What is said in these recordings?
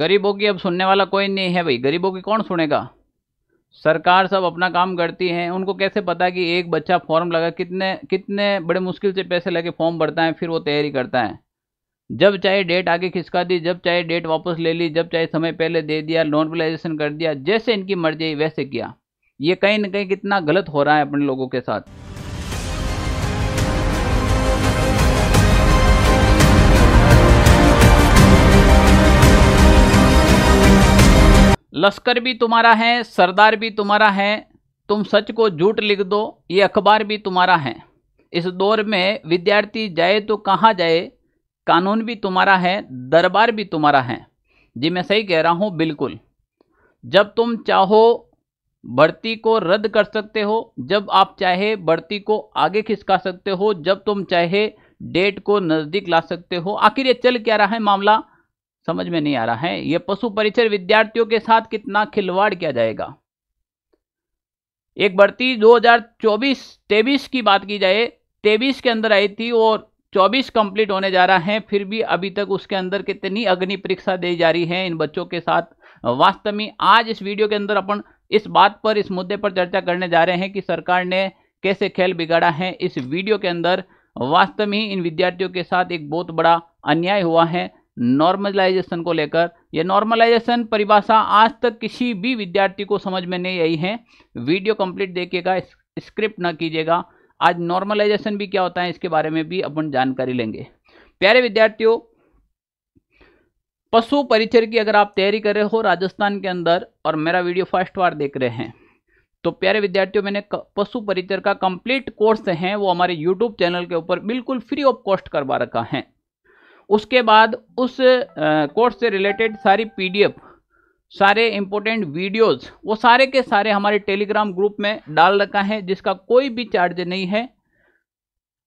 गरीबों की अब सुनने वाला कोई नहीं है भाई गरीबों की कौन सुनेगा सरकार सब अपना काम करती है उनको कैसे पता कि एक बच्चा फॉर्म लगा कितने कितने बड़े मुश्किल से पैसे लगे फॉर्म भरता है फिर वो तैयारी करता है जब चाहे डेट आगे खिसका दी जब चाहे डेट वापस ले ली जब चाहे समय पहले दे दिया नॉर्मलाइजेशन कर दिया जैसे इनकी मर्जी वैसे किया ये कहीं ना कहीं कितना गलत हो रहा है अपने लोगों के साथ लश्कर भी तुम्हारा है सरदार भी तुम्हारा है तुम सच को झूठ लिख दो ये अखबार भी तुम्हारा है इस दौर में विद्यार्थी जाए तो कहाँ जाए कानून भी तुम्हारा है दरबार भी तुम्हारा है जी मैं सही कह रहा हूँ बिल्कुल जब तुम चाहो भर्ती को रद्द कर सकते हो जब आप चाहे भर्ती को आगे खिसका सकते हो जब तुम चाहे डेट को नज़दीक ला सकते हो आखिर ये चल क्या रहा है मामला समझ में नहीं आ रहा है यह पशु परिचर विद्यार्थियों के साथ कितना खिलवाड़ किया जाएगा एक भर्ती 2024-23 की बात की जाए 23 के अंदर आई थी और 24 कंप्लीट होने जा रहा है फिर भी अभी तक उसके अंदर कितनी अग्नि परीक्षा दी जा रही है इन बच्चों के साथ वास्तव में आज इस वीडियो के अंदर अपन इस बात पर इस मुद्दे पर चर्चा करने जा रहे हैं कि सरकार ने कैसे खेल बिगाड़ा है इस वीडियो के अंदर वास्तव में इन विद्यार्थियों के साथ एक बहुत बड़ा अन्याय हुआ है नॉर्मलाइजेशन को लेकर यह नॉर्मलाइजेशन परिभाषा आज तक किसी भी विद्यार्थी को समझ में नहीं आई है वीडियो कंप्लीट देखिएगा स्क्रिप्ट ना कीजिएगा आज नॉर्मलाइजेशन भी क्या होता है इसके बारे में भी अपन जानकारी लेंगे प्यारे विद्यार्थियों पशु परिचर की अगर आप तैयारी कर रहे हो राजस्थान के अंदर और मेरा वीडियो फर्स्ट बार देख रहे हैं तो प्यारे विद्यार्थियों मैंने पशु परिचर का कंप्लीट कोर्स है वो हमारे यूट्यूब चैनल के ऊपर बिल्कुल फ्री ऑफ कॉस्ट करवा रखा है उसके बाद उस कोर्स से रिलेटेड सारी पीडीएफ सारे इम्पोर्टेंट वीडियोस वो सारे के सारे हमारे टेलीग्राम ग्रुप में डाल रखा है जिसका कोई भी चार्ज नहीं है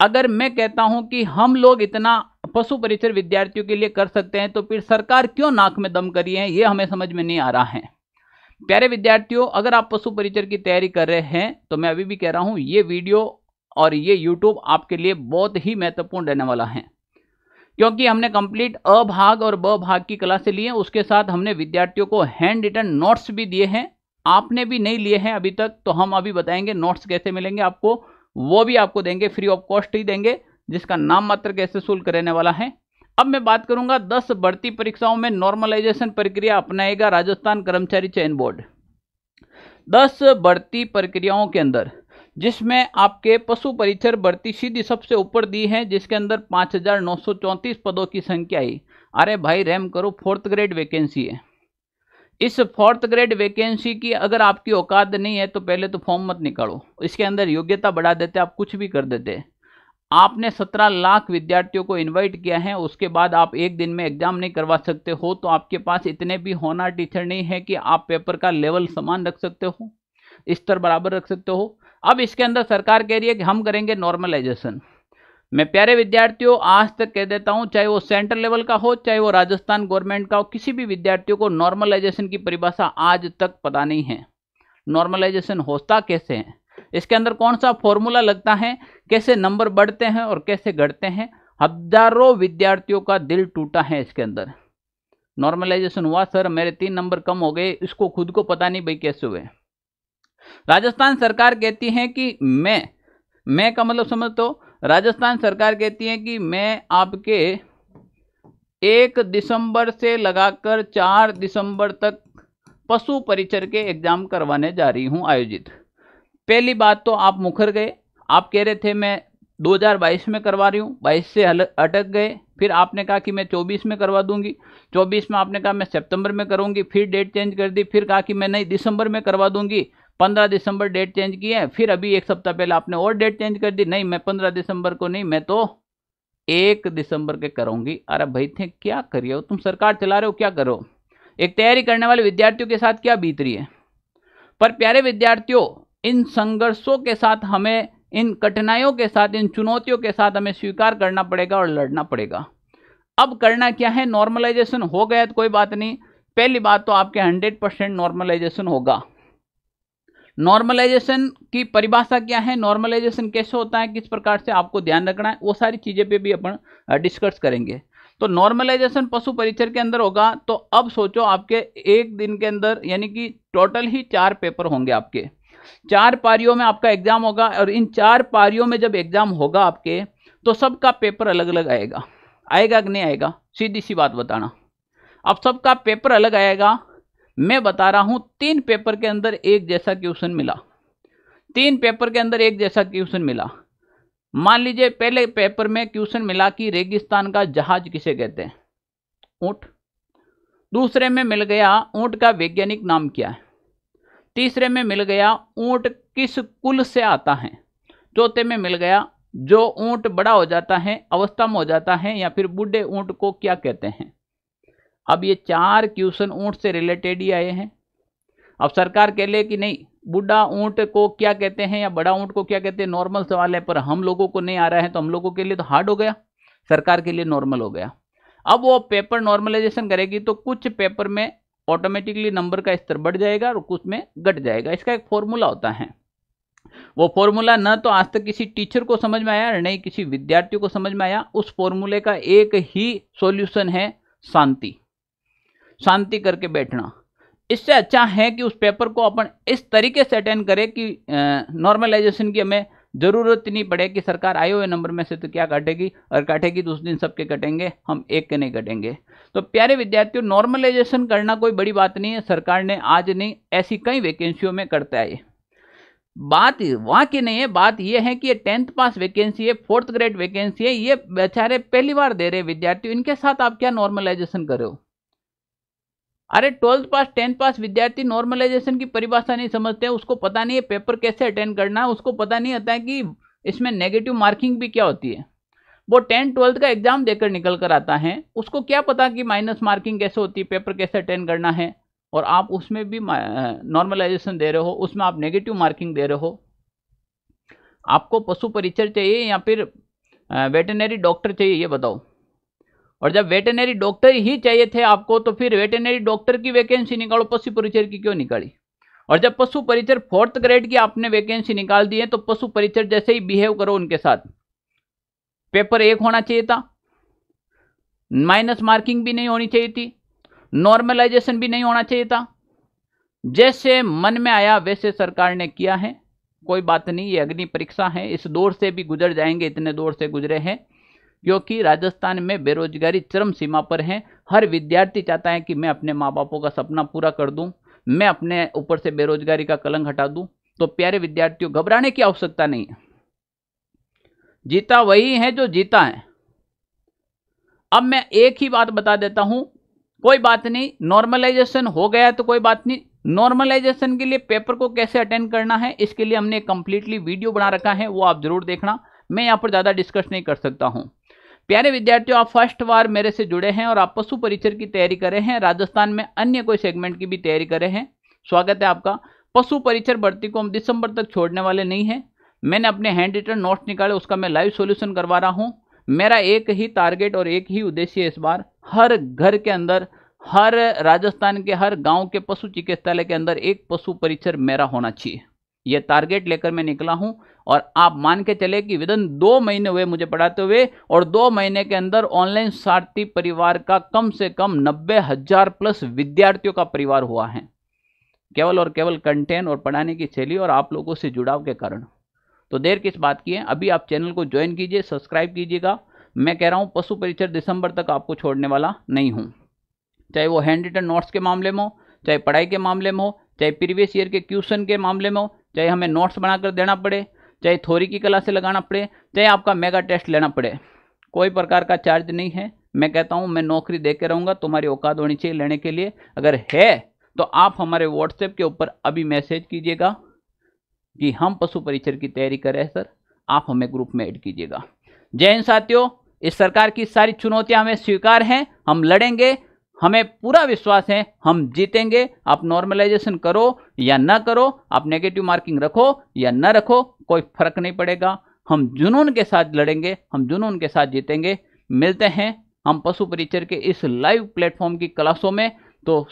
अगर मैं कहता हूं कि हम लोग इतना पशु परिचर विद्यार्थियों के लिए कर सकते हैं तो फिर सरकार क्यों नाक में दम करी है ये हमें समझ में नहीं आ रहा है प्यारे विद्यार्थियों अगर आप पशु परिचर की तैयारी कर रहे हैं तो मैं अभी भी कह रहा हूं ये वीडियो और ये यूट्यूब आपके लिए बहुत ही महत्वपूर्ण रहने वाला है क्योंकि हमने कंप्लीट अ भाग और ब भाग की क्लासे लिए उसके साथ हमने विद्यार्थियों को हैंड रिटर्न नोट्स भी दिए हैं आपने भी नहीं लिए हैं अभी तक तो हम अभी बताएंगे नोट्स कैसे मिलेंगे आपको वो भी आपको देंगे फ्री ऑफ कॉस्ट ही देंगे जिसका नाम मात्र कैसे शुल्क रहने वाला है अब मैं बात करूंगा दस भर्ती परीक्षाओं में नॉर्मलाइजेशन प्रक्रिया अपनाएगा राजस्थान कर्मचारी चयन बोर्ड दस भर्ती प्रक्रियाओं के अंदर जिसमें आपके पशु परिचर भर्ती सीधी सबसे ऊपर दी है जिसके अंदर पाँच हज़ार नौ सौ चौंतीस पदों की संख्या आई अरे भाई रैम करो फोर्थ ग्रेड वैकेंसी है इस फोर्थ ग्रेड वैकेंसी की अगर आपकी औकात नहीं है तो पहले तो फॉर्म मत निकालो इसके अंदर योग्यता बढ़ा देते आप कुछ भी कर देते आपने सत्रह लाख विद्यार्थियों को इनवाइट किया है उसके बाद आप एक दिन में एग्जाम नहीं करवा सकते हो तो आपके पास इतने भी होना टीचर नहीं है कि आप पेपर का लेवल समान रख सकते हो स्तर बराबर रख सकते हो अब इसके अंदर सरकार कह रही है कि हम करेंगे नॉर्मलाइजेशन मैं प्यारे विद्यार्थियों आज तक कह देता हूँ चाहे वो सेंट्रल लेवल का हो चाहे वो राजस्थान गवर्नमेंट का हो किसी भी विद्यार्थियों को नॉर्मलाइजेशन की परिभाषा आज तक पता नहीं है नॉर्मलाइजेशन होता कैसे है इसके अंदर कौन सा फॉर्मूला लगता है कैसे नंबर बढ़ते हैं और कैसे घटते हैं हजारों विद्यार्थियों का दिल टूटा है इसके अंदर नॉर्मलाइजेशन हुआ सर मेरे तीन नंबर कम हो गए इसको खुद को पता नहीं भाई कैसे हुए राजस्थान सरकार कहती है कि मैं मैं का मतलब समझ तो राजस्थान सरकार कहती है कि मैं आपके एक दिसंबर से लगाकर चार दिसंबर तक पशु परिचर के एग्जाम करवाने जा रही हूं आयोजित पहली बात तो आप मुखर गए आप कह रहे थे मैं 2022 में करवा रही हूं 22 से अटक गए फिर आपने कहा कि मैं 24 में करवा दूंगी 24 में आपने कहा मैं सितंबर में करूंगी फिर डेट चेंज कर दी फिर कहा कि मैं नहीं दिसंबर में करवा दूंगी पंद्रह दिसंबर डेट चेंज की है फिर अभी एक सप्ताह पहले आपने और डेट चेंज कर दी नहीं मैं पंद्रह दिसंबर को नहीं मैं तो एक दिसंबर के करूंगी अरे भाई थे क्या करिए हो तुम सरकार चला रहे हो क्या करो एक तैयारी करने वाले विद्यार्थियों के साथ क्या बीत रही है पर प्यारे विद्यार्थियों इन संघर्षों के साथ हमें इन कठिनाइयों के साथ इन चुनौतियों के साथ हमें स्वीकार करना पड़ेगा और लड़ना पड़ेगा अब करना क्या है नॉर्मलाइजेशन हो गया तो कोई बात नहीं पहली बात तो आपके हंड्रेड परसेंट नॉर्मलाइजेशन होगा नॉर्मलाइजेशन की परिभाषा क्या है नॉर्मलाइजेशन कैसे होता है किस प्रकार से आपको ध्यान रखना है वो सारी चीज़ें पे भी अपन डिस्कस करेंगे तो नॉर्मलाइजेशन पशु परिचर के अंदर होगा तो अब सोचो आपके एक दिन के अंदर यानी कि टोटल ही चार पेपर होंगे आपके चार पारियों में आपका एग्जाम होगा और इन चार पारियों में जब एग्जाम होगा आपके तो सबका पेपर अलग अलग आएगा आएगा कि नहीं आएगा सीधी सी बात बताना अब सबका पेपर अलग आएगा मैं बता रहा हूं तीन पेपर के अंदर एक जैसा क्वेश्चन मिला तीन पेपर के अंदर एक जैसा क्वेश्चन मिला मान लीजिए पहले पेपर में क्वेश्चन मिला कि रेगिस्तान का जहाज किसे कहते हैं ऊंट दूसरे में मिल गया ऊंट का वैज्ञानिक नाम क्या है तीसरे में मिल गया ऊंट किस कुल से आता है चौथे में मिल गया जो ऊंट बड़ा हो जाता है अवस्था में हो जाता है या फिर बूढ़े ऊंट को क्या कहते हैं अब ये चार क्वेश्चन ऊँट से रिलेटेड ही आए हैं अब सरकार कह ले कि नहीं बूढ़ा ऊँट को क्या कहते हैं या बड़ा ऊँट को क्या कहते हैं नॉर्मल सवाल है पर हम लोगों को नहीं आ रहा है तो हम लोगों के लिए तो हार्ड हो गया सरकार के लिए नॉर्मल हो गया अब वो पेपर नॉर्मलाइजेशन करेगी तो कुछ पेपर में ऑटोमेटिकली नंबर का स्तर बढ़ जाएगा और कुछ में घट जाएगा इसका एक फॉर्मूला होता है वो फॉर्मूला न तो आज तक किसी टीचर को समझ में आया और नहीं किसी विद्यार्थी को समझ में आया उस फॉर्मूले का एक ही सॉल्यूशन है शांति शांति करके बैठना इससे अच्छा है कि उस पेपर को अपन इस तरीके से अटेंड करें कि नॉर्मलाइजेशन की हमें ज़रूरत नहीं पड़े कि सरकार आए हुए नंबर में से तो क्या काटेगी और काटेगी तो उस दिन सबके कटेंगे हम एक के नहीं कटेंगे तो प्यारे विद्यार्थियों नॉर्मलाइजेशन करना कोई बड़ी बात नहीं है सरकार ने आज नहीं ऐसी कई वैकेंसियों में करता है बात वहाँ की नहीं है बात यह है कि ये टेंथ पास वैकेंसी है फोर्थ ग्रेड वैकेंसी है ये बेचारे पहली बार दे रहे विद्यार्थियों इनके साथ आप क्या नॉर्मलाइजेशन कर रहे हो अरे ट्वेल्थ पास टेंथ पास विद्यार्थी नॉर्मलाइजेशन की परिभाषा नहीं समझते हैं उसको पता नहीं है पेपर कैसे अटेंड करना है उसको पता नहीं होता है कि इसमें नेगेटिव मार्किंग भी क्या होती है वो टेंथ ट्वेल्थ का एग्जाम देकर निकल कर आता है उसको क्या पता कि माइनस मार्किंग कैसे होती है पेपर कैसे अटेंड करना है और आप उसमें भी नॉर्मलाइजेशन दे रहे हो उसमें आप नेगेटिव मार्किंग दे रहे हो आपको पशु परिचर चाहिए या फिर वेटनरी डॉक्टर चाहिए ये बताओ और जब वेटनरी डॉक्टर ही चाहिए थे आपको तो फिर वेटनरी डॉक्टर की वैकेंसी निकालो पशु परिचर की क्यों निकाली और जब पशु परिचर फोर्थ ग्रेड की आपने वैकेंसी निकाल दी है तो पशु परिचर जैसे ही बिहेव करो उनके साथ पेपर एक होना चाहिए था माइनस मार्किंग भी नहीं होनी चाहिए थी नॉर्मलाइजेशन भी नहीं होना चाहिए था जैसे मन में आया वैसे सरकार ने किया है कोई बात नहीं ये अग्नि परीक्षा है इस दौर से भी गुजर जाएंगे इतने दौर से गुजरे हैं क्योंकि राजस्थान में बेरोजगारी चरम सीमा पर है हर विद्यार्थी चाहता है कि मैं अपने माँ बापों का सपना पूरा कर दूँ मैं अपने ऊपर से बेरोजगारी का कलंक हटा दूँ तो प्यारे विद्यार्थियों घबराने की आवश्यकता नहीं है जीता वही है जो जीता है अब मैं एक ही बात बता देता हूं कोई बात नहीं नॉर्मलाइजेशन हो गया तो कोई बात नहीं नॉर्मलाइजेशन के लिए पेपर को कैसे अटेंड करना है इसके लिए हमने कंप्लीटली वीडियो बना रखा है वो आप जरूर देखना मैं यहाँ पर ज़्यादा डिस्कस नहीं कर सकता हूं प्यारे विद्यार्थियों आप फर्स्ट बार मेरे से जुड़े हैं और आप पशु परिचर की तैयारी रहे हैं राजस्थान में अन्य कोई सेगमेंट की भी तैयारी रहे हैं स्वागत है आपका पशु परिचर भर्ती को हम दिसंबर तक छोड़ने वाले नहीं हैं मैंने अपने हैंड रिटर्न नोट्स निकाले उसका मैं लाइव सोल्यूशन करवा रहा हूँ मेरा एक ही टारगेट और एक ही उद्देश्य इस बार हर घर के अंदर हर राजस्थान के हर गांव के पशु चिकित्सालय के अंदर एक पशु परिचर मेरा होना चाहिए ये टारगेट लेकर मैं निकला हूं और आप मान के चले कि विदन दो महीने हुए मुझे पढ़ाते हुए और दो महीने के अंदर ऑनलाइन सारथी परिवार का कम से कम नब्बे हजार प्लस विद्यार्थियों का परिवार हुआ है केवल और केवल कंटेंट और पढ़ाने की शैली और आप लोगों से जुड़ाव के कारण तो देर किस बात की है अभी आप चैनल को ज्वाइन कीजिए सब्सक्राइब कीजिएगा मैं कह रहा हूँ पशु परिचर दिसंबर तक आपको छोड़ने वाला नहीं हूँ चाहे वो हैंड रिटन नोट्स के मामले में हो चाहे पढ़ाई के मामले में हो चाहे प्रीवियस ईयर के क्वेश्चन के मामले में हो चाहे हमें नोट्स बनाकर देना पड़े चाहे थोरी की क्लासे लगाना पड़े चाहे आपका मेगा टेस्ट लेना पड़े कोई प्रकार का चार्ज नहीं है मैं कहता हूँ मैं नौकरी दे के रहूँगा तुम्हारी औकात होनी चाहिए लेने के लिए अगर है तो आप हमारे व्हाट्सएप के ऊपर अभी मैसेज कीजिएगा कि हम पशु परिचर की तैयारी कर रहे हैं सर आप हमें ग्रुप में ऐड कीजिएगा जय साथियों इस सरकार की सारी चुनौतियां हमें स्वीकार हैं हम लड़ेंगे हमें पूरा विश्वास है हम जीतेंगे आप नॉर्मलाइजेशन करो या ना करो आप नेगेटिव मार्किंग रखो या ना रखो कोई फर्क नहीं पड़ेगा हम जुनून के साथ लड़ेंगे हम जुनून के साथ जीतेंगे मिलते हैं हम पशु परिचर के इस लाइव प्लेटफॉर्म की क्लासों में तो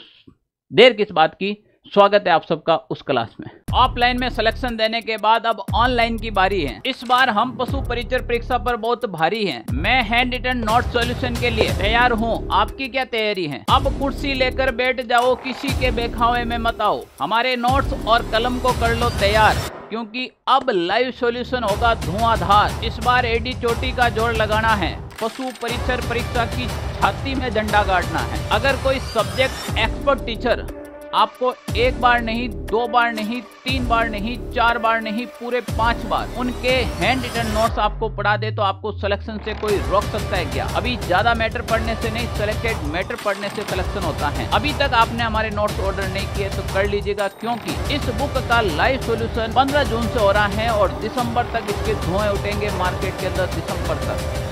देर किस बात की स्वागत है आप सबका उस क्लास में ऑफलाइन में सिलेक्शन देने के बाद अब ऑनलाइन की बारी है इस बार हम पशु परिचय परीक्षा पर बहुत भारी हैं। मैं हैंड रिटर्न नोट सॉल्यूशन के लिए तैयार हूँ आपकी क्या तैयारी है अब कुर्सी लेकर बैठ जाओ किसी के बेखावे में मत आओ हमारे नोट्स और कलम को कर लो तैयार क्योंकि अब लाइव सॉल्यूशन होगा धुआंधार इस बार एडी चोटी का जोर लगाना है पशु परिचर परीक्षा की छाती में झंडा गाड़ना है अगर कोई सब्जेक्ट एक्सपर्ट टीचर आपको एक बार नहीं दो बार नहीं तीन बार नहीं चार बार नहीं पूरे पांच बार उनके हैंड रिटर्न नोट्स आपको पढ़ा दे तो आपको सिलेक्शन से कोई रोक सकता है क्या अभी ज्यादा मैटर पढ़ने से नहीं सिलेक्टेड मैटर पढ़ने से सिलेक्शन होता है अभी तक आपने हमारे नोट्स ऑर्डर नहीं किए तो कर लीजिएगा क्योंकि इस बुक का लाइव सोल्यूशन पंद्रह जून से हो रहा है और दिसंबर तक इसके धुएं उठेंगे मार्केट के अंदर दिसंबर तक